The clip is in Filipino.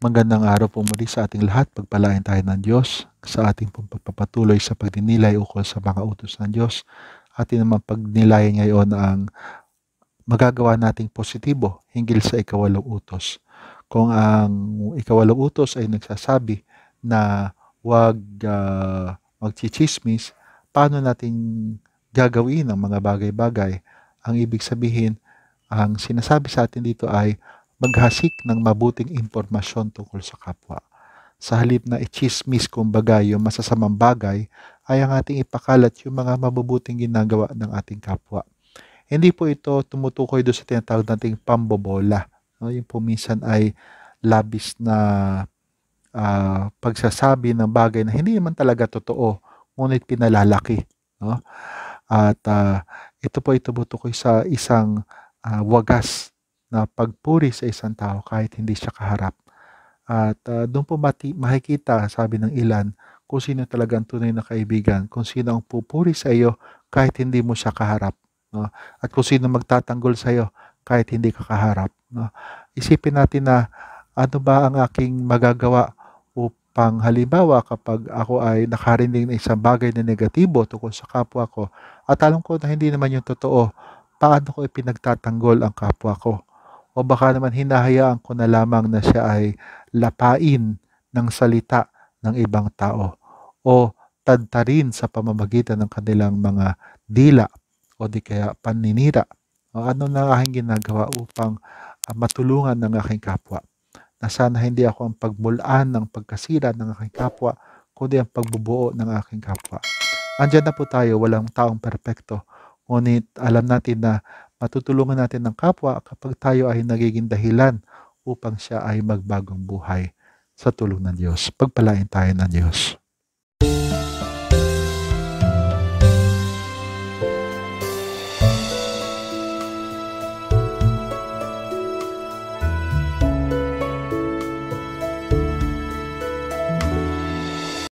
Magandang araw po muli sa ating lahat. Pagpalain tayo ng Diyos sa ating pagpapatuloy sa pagninilay ukol sa mga utos ng Diyos. Atin naman pagnilayan ngayon ang magagawa nating positibo hinggil sa ikawalong utos. Kung ang ikawalong utos ay nagsasabi na huwag uh, magchichismis, paano natin gagawin ang mga bagay-bagay? Ang ibig sabihin, ang sinasabi sa atin dito ay maghasik ng mabuting impormasyon tungkol sa kapwa. Sa halip na ichismis kumbaga yung masasamang bagay, ay ang ating ipakalat yung mga mabubuting ginagawa ng ating kapwa. Hindi po ito tumutukoy doon sa tinatawag nating pambobola. No? Yung po ay labis na uh, pagsasabi ng bagay na hindi naman talaga totoo, ngunit pinalalaki. No? At uh, ito po ay tumutukoy sa isang uh, wagas na pagpuri sa isang tao kahit hindi siya kaharap. At uh, ah, doon po mati, makikita, sabi ng ilan, kung sino talaga ang tunay na kaibigan, kung sino ang pupuri sa iyo kahit hindi mo siya kaharap. No? At kung sino magtatanggol sa iyo kahit hindi ka kaharap. No? Isipin natin na ano ba ang aking magagawa upang halimbawa kapag ako ay nakarinig ng isang bagay na negatibo tungkol sa kapwa ko at alam ko na hindi naman yung totoo, paano ko ipinagtatanggol ang kapwa ko? o baka naman hinahayaan ko na lamang na siya ay lapain ng salita ng ibang tao o tantarin sa pamamagitan ng kanilang mga dila o di kaya paninira o ano na aking ginagawa upang ah, matulungan ng aking kapwa na sana hindi ako ang pagmulaan ng pagkasira ng aking kapwa kundi ang pagbubuo ng aking kapwa Andiyan na po tayo walang taong perpekto ngunit alam natin na matutulungan natin ng kapwa kapag tayo ay nagiging dahilan upang siya ay magbagong buhay sa tulong ng Diyos. Pagpalain tayo ng Diyos.